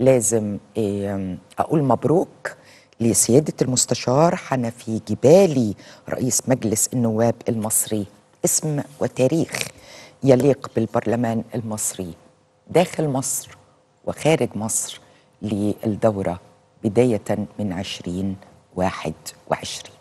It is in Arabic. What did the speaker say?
لازم أقول مبروك لسيادة المستشار حنفي جبالي رئيس مجلس النواب المصري اسم وتاريخ يليق بالبرلمان المصري داخل مصر وخارج مصر للدورة بداية من 2021